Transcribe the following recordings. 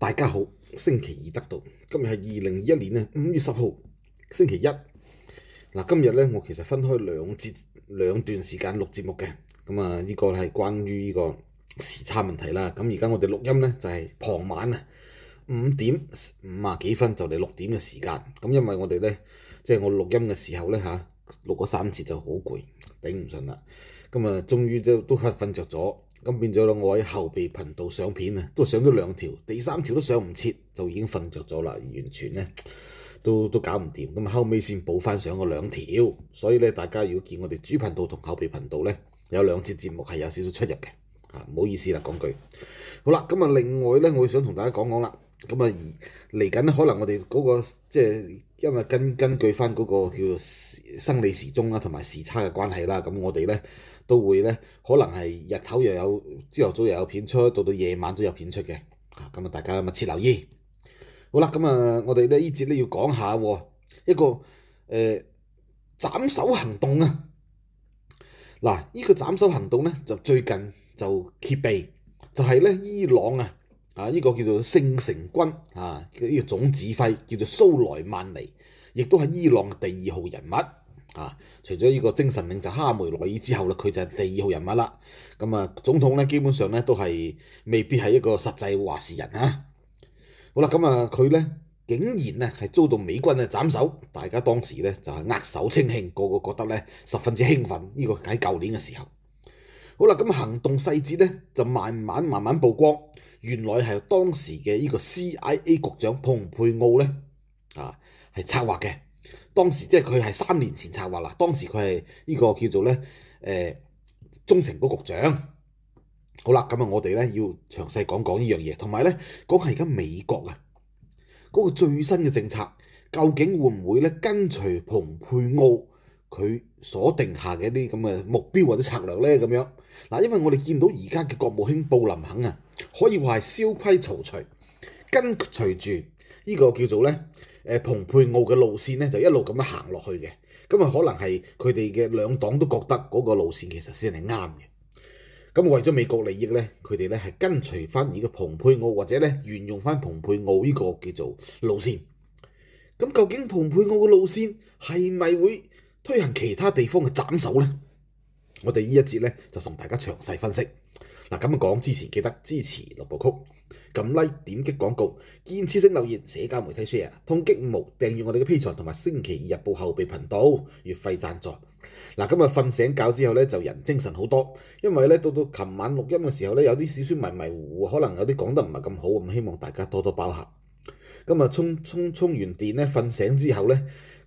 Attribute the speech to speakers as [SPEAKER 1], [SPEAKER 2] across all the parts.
[SPEAKER 1] 大家好，星期二得到，今日系二零二一年啊五月十號星期一。嗱，今日咧我其實分開兩节两段時間錄節目嘅，咁啊呢個係關於呢個時差問題啦。咁而家我哋錄音咧就係傍晚啊五點五啊幾分就嚟六點嘅時間。咁因為我哋咧即係我錄音嘅時候咧吓錄咗三次就好攰，頂唔順啦。咁啊，終於都都瞓着咗。咁變咗咯，我喺後備頻道上片啊，都上咗兩條，第三條都上唔切，就已經瞓着咗啦，完全咧都都搞唔掂。咁後尾先補翻上個兩條，所以咧大家如果見我哋主頻道同後備頻道咧，有兩節節目係有少少出入嘅，唔好意思啦講句。好啦，咁啊另外咧，我想同大家講講啦。咁啊，而嚟緊可能我哋嗰個即係，因為根根據翻嗰個叫生理時鐘啦，同埋時差嘅關係啦，咁我哋咧都會咧，可能係日頭又有朝頭早又有片出，到到夜晚都有片出嘅。咁啊，大家密切留意。好啦，咁啊，我哋咧呢節咧要講下一個誒斬首行動啊。嗱，呢個斬首行動咧就最近就揭秘，就係咧伊朗啊。啊！呢個叫做聖城軍啊，呢個總指揮叫做蘇萊曼尼，亦都係伊朗第二號人物啊。除咗呢個精神領袖哈梅內伊之後咧，佢就係第二號人物啦。咁啊，總統咧基本上咧都係未必係一個實際話事人啊。好啦，咁啊，佢咧竟然咧係遭到美軍嘅斬首，大家當時咧就係握手稱慶，個個覺得咧十分之興奮。呢個喺舊年嘅時候，好啦，咁行動細節咧就慢慢慢慢曝光。原來係當時嘅呢個 C.I.A. 局長蓬佩奧咧，啊係策劃嘅。當時即係佢係三年前策劃啦。當時佢係呢個叫做咧中情局局長。好啦，咁啊，我哋咧要詳細講講呢樣嘢，同埋咧講係而家美國啊嗰個最新嘅政策，究竟會唔會咧跟隨蓬佩奧佢所定下嘅一啲咁嘅目標或者策略咧？咁樣嗱，因為我哋見到而家嘅國務卿布林肯啊。可以話係燒曹除，跟隨住呢個叫做咧，蓬佩奧嘅路線咧，就一路咁樣行落去嘅。咁啊，可能係佢哋嘅兩黨都覺得嗰個路線其實先係啱嘅。咁為咗美國利益咧，佢哋咧係跟隨翻呢家蓬佩奧或者咧沿用翻蓬佩奧呢個叫做路線。咁究竟蓬佩奧嘅路線係咪會推行其他地方嘅斬手咧？我哋呢一節咧就同大家詳細分析。嗱，咁日講支持記得支持六部曲，撳 like 點擊廣告，堅持性留言，社交媒體 share，通擊五毛，訂閱我哋嘅 P 站同埋星期二日報後備頻道月費贊助。嗱，今日瞓醒覺之後咧，就人精神好多，因為咧到到琴晚錄音嘅時候咧，有啲小少迷迷糊糊，可能有啲講得唔係咁好咁，希望大家多多包涵。咁啊，充充充完電咧，瞓醒之後咧，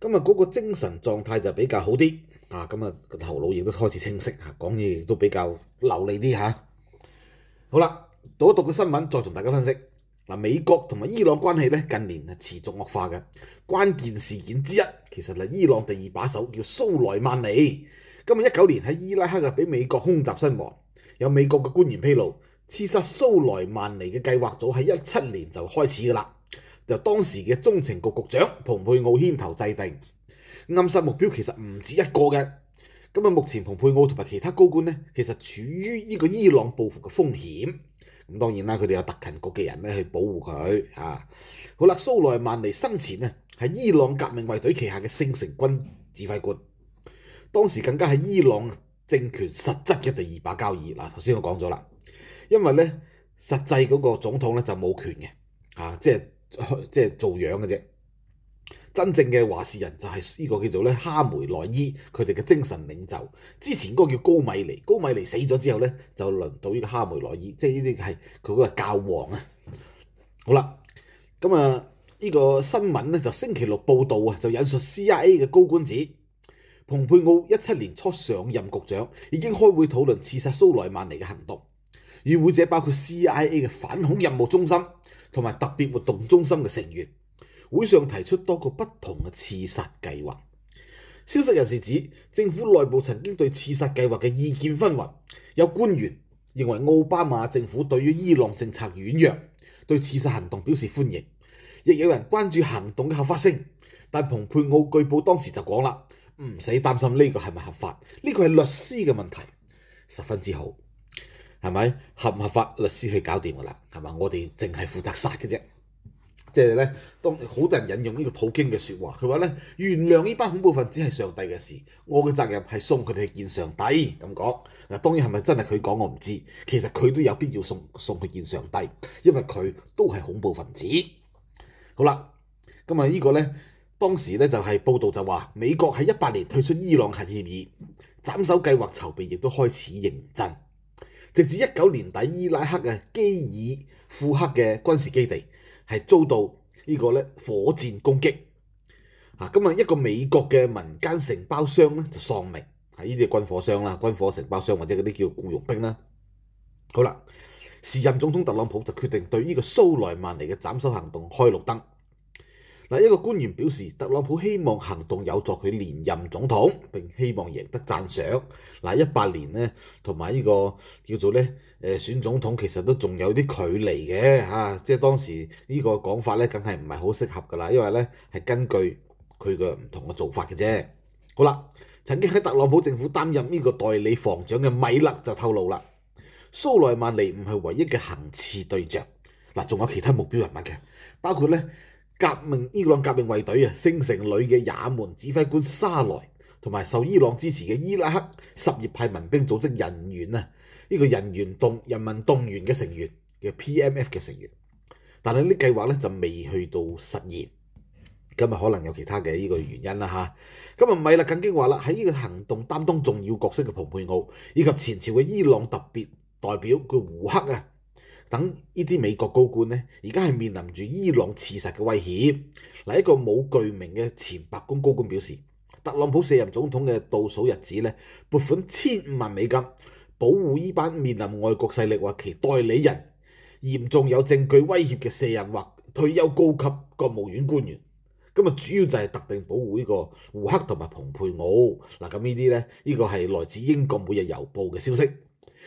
[SPEAKER 1] 咁啊嗰個精神狀態就比較好啲啊。咁啊，個頭腦亦都開始清晰啊，講嘢都比較流利啲嚇。好啦，读一讀嘅新聞，再同大家分析。嗱，美國同埋伊朗關係咧，近年持續惡化嘅。關鍵事件之一，其實係伊朗第二把手叫蘇萊曼尼。今日一九年喺伊拉克嘅俾美國空襲身亡。有美國嘅官員披露，刺殺蘇萊曼尼嘅計劃早喺一七年就開始噶啦。由當時嘅中情局局長蓬佩奧牽頭制定。暗殺目標其實唔止一個嘅。咁啊，目前蓬佩奧同埋其他高官呢，其實處於呢個伊朗報復嘅風險。咁當然啦，佢哋有特勤局嘅人咧去保護佢。嚇，好啦，蘇萊曼尼生前呢，係伊朗革命衛隊旗下嘅聖城軍指揮官，當時更加係伊朗政權實質嘅第二把交椅。嗱，頭先我講咗啦，因為呢，實際嗰個總統呢就冇權嘅，啊，即係即係做樣嘅啫。真正嘅話事人就係呢個叫做咧哈梅內伊佢哋嘅精神領袖。之前嗰個叫高米尼，高米尼死咗之後咧，就輪到呢個哈梅內伊，即係呢啲係佢嗰個教皇啊。好啦，咁啊呢個新聞咧就星期六報道啊，就引述 CIA 嘅高官指，蓬佩奧一七年初上任局長已經開會討論刺殺蘇萊曼尼嘅行動，與會者包括 CIA 嘅反恐任務中心同埋特別活動中心嘅成員。会上提出多个不同嘅刺杀计划。消息人士指，政府内部曾经对刺杀计划嘅意见纷纭。有官员认为奥巴马政府对于伊朗政策软弱，对刺杀行动表示欢迎。亦有人关注行动嘅合法性，但蓬佩奥据报当时就讲啦：唔使担心呢个系咪合法，呢个系律师嘅问题，十分之好，系咪合唔合法？律师去搞掂噶啦，系嘛？我哋净系负责杀嘅啫。即係咧，當好多人引用呢個普京嘅説話，佢話咧：原諒呢班恐怖分子係上帝嘅事，我嘅責任係送佢哋去見上帝咁講。嗱，當然係咪真係佢講？我唔知。其實佢都有必要送送佢見上帝，因為佢都係恐怖分子。好啦，咁啊，呢個咧當時咧就係報道就話美國喺一八年退出伊朗核協議，斬首計劃籌備亦都開始認真，直至一九年底伊拉克嘅基爾庫克嘅軍事基地。係遭到呢個咧火箭攻擊，啊！咁啊一個美國嘅民間承包商咧就喪命，係呢啲軍火商啦、軍火承包商或者嗰啲叫僱傭兵啦。好啦，時任總統特朗普就決定對呢個蘇萊曼尼嘅斬首行動開綠燈。嗱，一個官員表示，特朗普希望行動有助佢連任總統，並希望贏得讚賞。嗱，一八年咧，同埋呢個叫做咧，誒選總統其實都仲有啲距離嘅嚇，即係當時呢個講法咧，梗係唔係好適合噶啦，因為咧係根據佢嘅唔同嘅做法嘅啫。好啦，曾經喺特朗普政府擔任呢個代理防長嘅米勒就透露啦，蘇萊曼尼唔係唯一嘅行刺對象，嗱仲有其他目標人物嘅，包括咧。革命伊朗革命卫队啊，星城里嘅也门指挥官沙莱，同埋受伊朗支持嘅伊拉克什叶派民兵组织人员啊，呢个人员动人民动员嘅成员嘅 P.M.F 嘅成员，但系呢计划咧就未去到实现，咁啊可能有其他嘅呢个原因啦吓。咁啊米勒緊接話啦，喺呢個行動擔當重要角色嘅蓬佩奧以及前朝嘅伊朗特別代表佢胡克啊。等呢啲美國高官呢，而家係面臨住伊朗刺殺嘅威脅。嗱，一個冇具名嘅前白宮高官表示，特朗普卸任總統嘅倒數日子呢，撥款千五萬美金保護呢班面臨外國勢力或其代理人嚴重有證據威脅嘅卸任或退休高級國務院官員。咁啊，主要就係特定保護呢個胡克同埋蓬佩奧。嗱，咁呢啲呢，呢個係來自英國每日郵報嘅消息。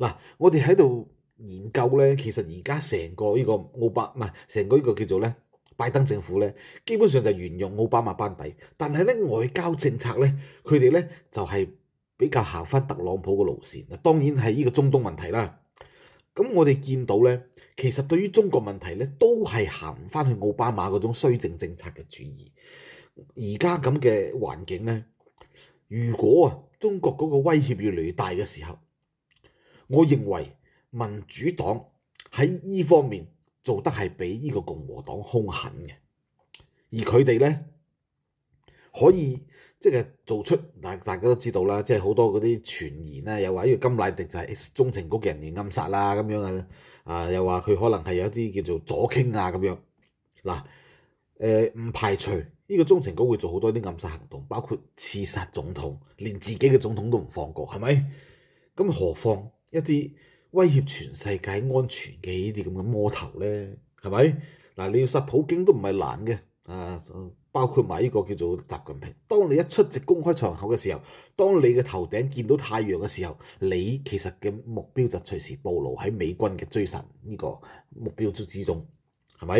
[SPEAKER 1] 嗱，我哋喺度。研究咧，其實而家成個呢個奧巴唔係成個呢個叫做咧拜登政府咧，基本上就沿用奧巴馬班底，但係咧外交政策咧，佢哋咧就係比較行翻特朗普嘅路線。當然係呢個中東問題啦。咁我哋見到咧，其實對於中國問題咧，都係行翻去奧巴馬嗰種衰政政策嘅主義。而家咁嘅環境咧，如果啊中國嗰個威脅越嚟越大嘅時候，我認為。民主黨喺依方面做得係比呢個共和黨兇狠嘅，而佢哋咧可以即係做出，大大家都知道啦，即係好多嗰啲傳言啦，又話呢个金乃迪就係中情局嘅人員暗殺啦咁樣啊啊，又話佢可能係有啲叫做左傾啊咁樣嗱诶唔排除呢個中情局會做好多啲暗殺行動，包括刺殺總統，連自己嘅總統都唔放過，係咪？咁何況一啲？威脅全世界安全嘅呢啲咁嘅魔頭咧，係咪？嗱，你要殺普京都唔係難嘅，啊，包括埋呢個叫做習近平。當你一出席公開場合嘅時候，當你嘅頭頂見到太陽嘅時候，你其實嘅目標就隨時暴露喺美軍嘅追殺呢個目標之之中，係咪？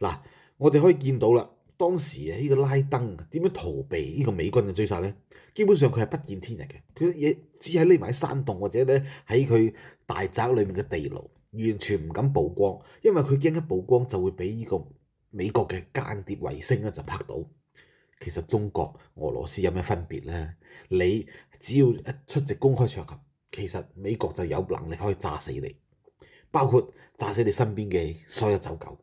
[SPEAKER 1] 嗱，我哋可以見到啦。當時啊，呢個拉登點樣逃避呢個美軍嘅追殺呢？基本上佢係不見天日嘅，佢亦只係匿埋山洞或者咧喺佢大宅裏面嘅地牢，完全唔敢曝光，因為佢驚一曝光就會俾呢個美國嘅間諜衛星咧就拍到。其實中國、俄羅斯有咩分別呢？你只要一出席公開場合，其實美國就有能力可以炸死你，包括炸死你身邊嘅所有走狗，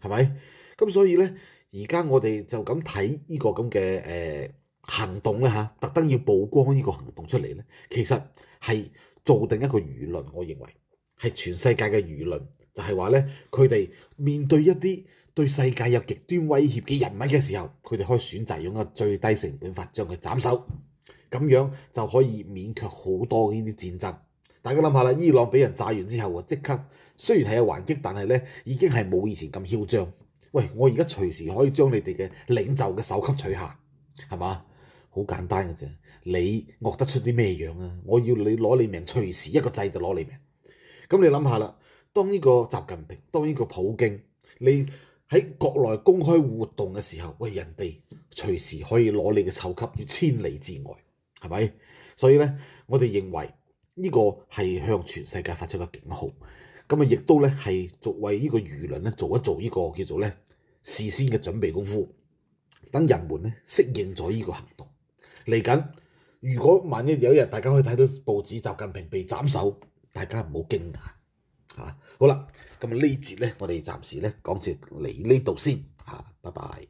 [SPEAKER 1] 係咪？咁所以呢。而家我哋就咁睇呢個咁嘅誒行動咧嚇，特登要曝光呢個行動出嚟咧，其實係做定一個輿論，我認為係全世界嘅輿論，就係話咧，佢哋面對一啲對世界有極端威脅嘅人物嘅時候，佢哋可以選擇用一個最低成本法將佢斬首，咁樣就可以勉強好多呢啲戰爭。大家諗下啦，伊朗俾人炸完之後啊，即刻雖然係有還擊，但係咧已經係冇以前咁囂張。喂，我而家隨時可以將你哋嘅領袖嘅手級取下，係嘛？好簡單嘅啫。你惡得出啲咩樣啊？我要你攞你命，隨時一個掣就攞你命。咁你諗下啦，當呢個習近平，當呢個普京，你喺國內公開活動嘅時候，喂人哋隨時可以攞你嘅手級於千里之外，係咪？所以呢，我哋認為呢個係向全世界發出嘅警號。咁啊，亦都咧係作為呢個輿論咧做一做呢個叫做咧事先嘅準備功夫，等人們咧適應咗呢個行動。嚟緊，如果萬一有一日大家可以睇到報紙，習近平被斬首，大家唔好驚嚇嚇。好啦，咁啊呢節咧，我哋暫時咧講至嚟呢度先嚇，拜拜。